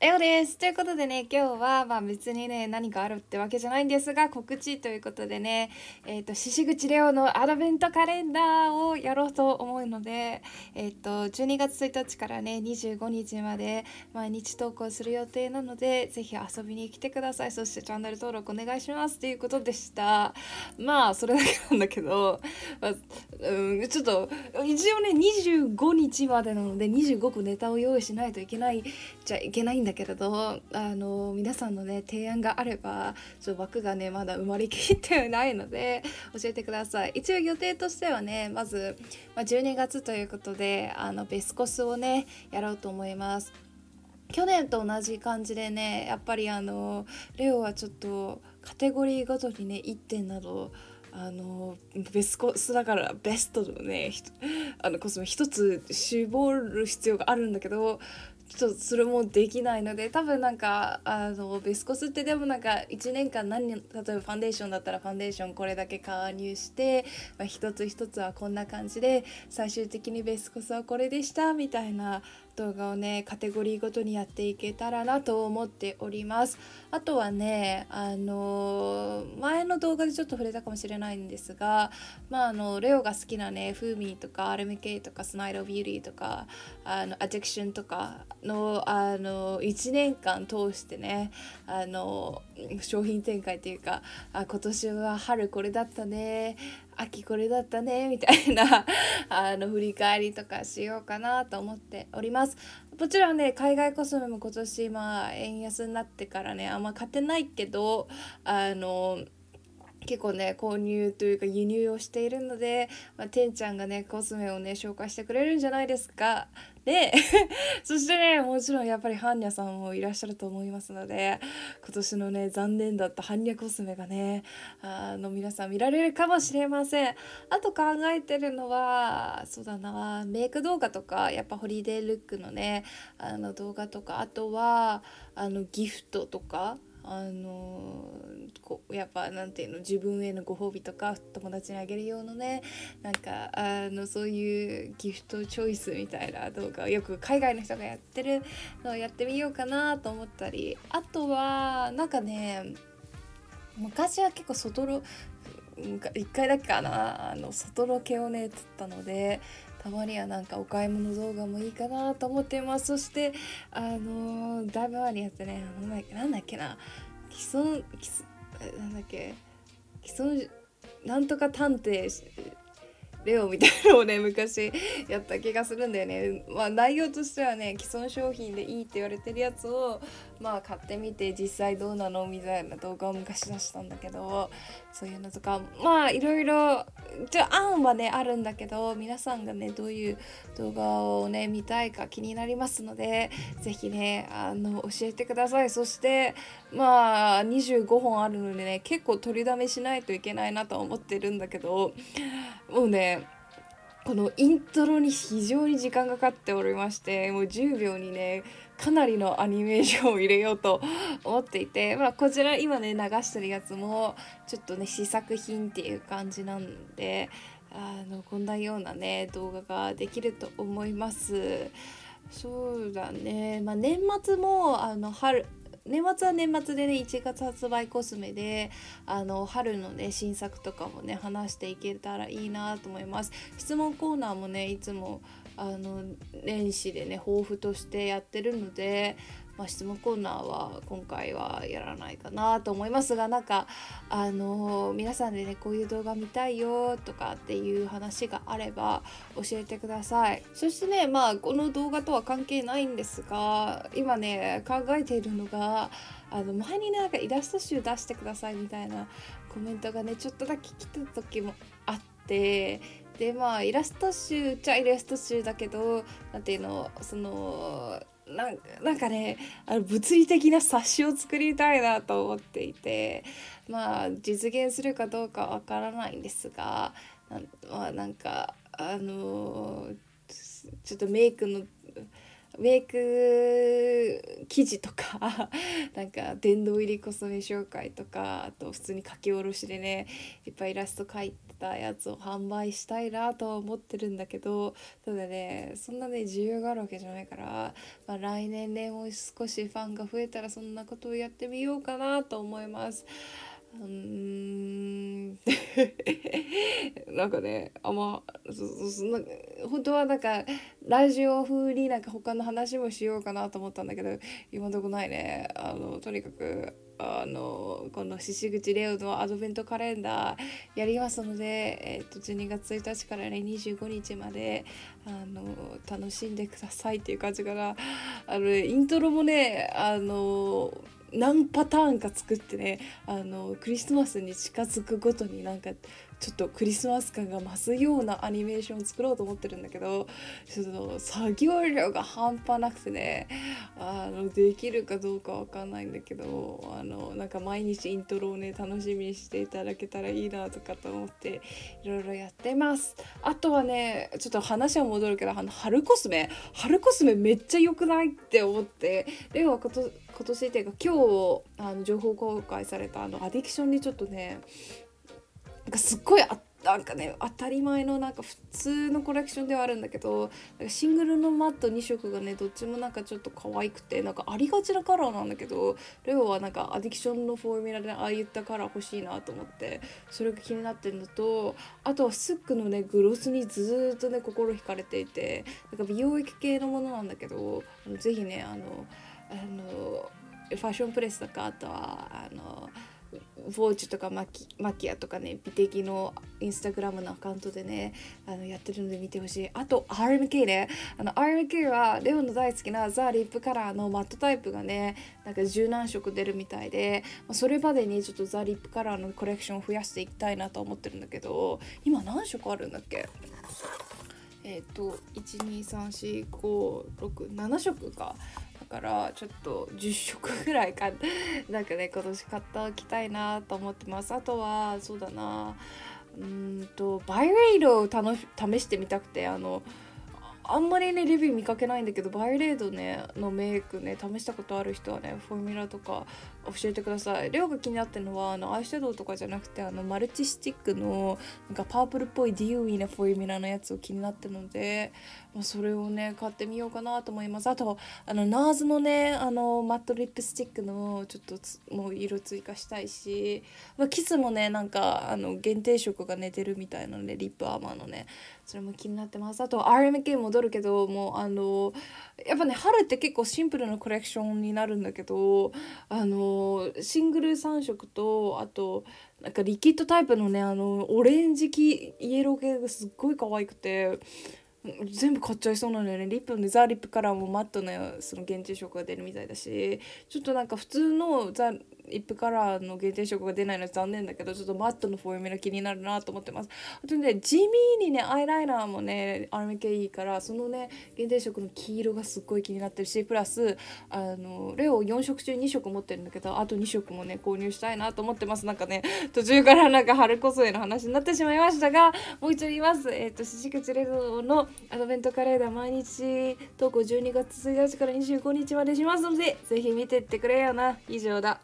レオです。ということでね、今日は、まあ別にね、何かあるってわけじゃないんですが、告知ということでね、えっ、ー、と、獅子口レオのアドベントカレンダーをやろうと思うので、えっ、ー、と、12月1日からね、25日まで毎日投稿する予定なので、ぜひ遊びに来てください。そしてチャンネル登録お願いしますということでした。まあ、それだけなんだけど、まあ、うん、ちょっと、一応ね、25日までなので、25個ネタを用意しないといけないじゃいけないないんだけれどあの皆さんのね提案があればちょっと枠がねまだ埋まりきってないので教えてください一応予定としてはねまず、まあ、12月ということであのベスコスをねやろうと思います去年と同じ感じでねやっぱりあのレオはちょっとカテゴリーごとにね1点などあのベスコスだからベストのねあのコスメ1つ絞る必要があるんだけどちょっとそれもできないので多分なんかあのベスコスってでもなんか1年間何例えばファンデーションだったらファンデーションこれだけ加入して、まあ、一つ一つはこんな感じで最終的にベスコスはこれでしたみたいな動画をねカテゴリーごとにやっていけたらなと思っております。あとはねあのー、の動画でちょっと触れたかもしれないんですが、まあ、あのレオが好きなねフーミーとか RMK とかスナイロビューティーとかあのアジィクションとかのあの1年間通してねあの商品展開というかあ今年は春これだったね秋これだったねみたいなあの振り返りとかしようかなと思っております。もちろんね海外コスメも今年まあ円安になってからねあんま買ってないけどあの結構ね購入というか輸入をしているので、まあ、てんちゃんがねコスメをね紹介してくれるんじゃないですかで そしてねもちろんやっぱり般若さんもいらっしゃると思いますので今年のね残念だった般若コスメがねあの皆さん見られるかもしれませんあと考えてるのはそうだなメイク動画とかやっぱホリデールックのねあの動画とかあとはあのギフトとかあのこうやっぱなんていうの自分へのご褒美とか友達にあげる用のねなんかあのそういうギフトチョイスみたいな動画をよく海外の人がやってるのをやってみようかなと思ったりあとはなんかね昔は結構外ロ1回だけかなあの外ロケをね撮ったのでたまにはなんかお買い物動画もいいかなと思ってますそしてあのー、だいぶ前にやってねなんだっけな既存既なんだっけ既存なんとか探偵レオみたいなのをね昔やった気がするんだよね。まあ、内容としてはね既存商品でいいって言われてるやつをまあ買ってみて実際どうなのみたいな動画を昔出したんだけどそういうのとかまあいろいろ案はねあるんだけど皆さんがねどういう動画をね見たいか気になりますので是非ねあの教えてくださいそしてまあ25本あるのでね結構取りだめしないといけないなとは思ってるんだけどもうねこのイントロに非常に時間がかかっておりましてもう10秒にねかなりのアニメーションを入れようと思っていて、まあ、こちら今ね流してるやつもちょっとね試作品っていう感じなんであのこんなようなね動画ができると思います。そうだね、まあ、年末もあの春年末は年末でね1月発売コスメであの春のね新作とかもね話していけたらいいなと思います質問コーナーもねいつもあの年始でね抱負としてやってるのでまあ、質問コーナーは今回はやらないかなと思いますがなんかあの皆さんでねこういう動画見たいよとかっていう話があれば教えてくださいそしてねまあこの動画とは関係ないんですが今ね考えているのがあの前にねなんかイラスト集出してくださいみたいなコメントがねちょっとだけ来た時もあってでまあイラスト集っちゃイラスト集だけど何ていうのそのなんかねあの物理的な冊子を作りたいなと思っていてまあ実現するかどうかわからないんですがまあなんかあのー、ちょっとメイクのメイク生地とか なんか殿堂入りコスメ紹介とかあと普通に書き下ろしでねいっぱいイラスト描いてたやつを販売したいなとは思ってるんだけどただねそんなね需要があるわけじゃないから、まあ、来年ねもう少しファンが増えたらそんなことをやってみようかなと思います。うん なんかねあんまそそな本当はなんかラジオ風になんか他の話もしようかなと思ったんだけど今どこないねあのとにかくあのこの獅子口レオのアドベントカレンダーやりますので、えー、と12月1日からね25日まであの楽しんでくださいっていう感じかなあのイントロもねあの何パターンか作ってねあのクリスマスに近づくごとになんかちょっとクリスマス感が増すようなアニメーションを作ろうと思ってるんだけどちょっと作業量が半端なくてねあのできるかどうかわかんないんだけどあのなんか毎日イントロをね楽しみにしていただけたらいいなとかと思っていろいろやってます。あとはねちょっと話は戻るけどあの春コスメ春コスメめっちゃ良くないって思って。では今年今年っていうか今日あの情報公開されたあのアディクションにちょっとねなんかすっごいあなんかね当たり前のなんか普通のコレクションではあるんだけどなんかシングルのマット2色がねどっちもなんかちょっと可愛くてなんかありがちなカラーなんだけどレオはなんかアディクションのフォーミュラでああいったカラー欲しいなと思ってそれが気になってるのとあとはスックのねグロスにずっとね心惹かれていてなんか美容液系のものなんだけど是非ねあのあのファッションプレスとかあとはあのヴォーチュとかマキマキアとかね美的のインスタグラムのアカウントでねあのやってるので見てほしいあと RMK ねあの RMK はレオンの大好きなザ・リップカラーのマットタイプがねなんか十何色出るみたいでそれまでにちょっとザ・リップカラーのコレクションを増やしていきたいなと思ってるんだけど今何色あるんだっけえっ、ー、と1234567色かからちょっと10食ぐらいか なんかね今年買っておきたいなと思ってますあとはそうだなうんとバイレイドを試してみたくてあのあんまりねレビュー見かけないんだけどバイレード、ね、のメイクね試したことある人はねフォーミュラとか教えてくださいレオが気になってるのはあのアイシャドウとかじゃなくてあのマルチスティックのなんかパープルっぽいディウィーなフォーミュラのやつを気になってるので、まあ、それをね買ってみようかなと思いますあとあのナーズのねあのマットリップスティックのちょっともう色追加したいし、まあ、キスもねなんかあの限定色が寝てるみたいなのでリップアーマーのねそれも気になってますあと RMK 戻るけどもうあのやっぱね春って結構シンプルなコレクションになるんだけどあのシングル3色とあとなんかリキッドタイプのねあのオレンジ系イエロー系がすっごい可愛くて全部買っちゃいそうなのよねリップの、ね、ザ・リップカラーもマットなその現地色が出るみたいだしちょっとなんか普通のザ・イップカラーの限定色が出ないのは残念だけどちょっとマットのフォルムが気になるなと思ってますあとね地味にねアイライナーもねアルミ系いいからそのね限定色の黄色がすっごい気になってるしプラスあのレオ4色中2色持ってるんだけどあと2色もね購入したいなと思ってますなんかね途中からなんか春こそへの話になってしまいましたがもう一度言いますえっ、ー、としじくちレゾのアドベントカレーダー毎日投稿12月1日から25日までしますのでぜひ見てってくれよな以上だ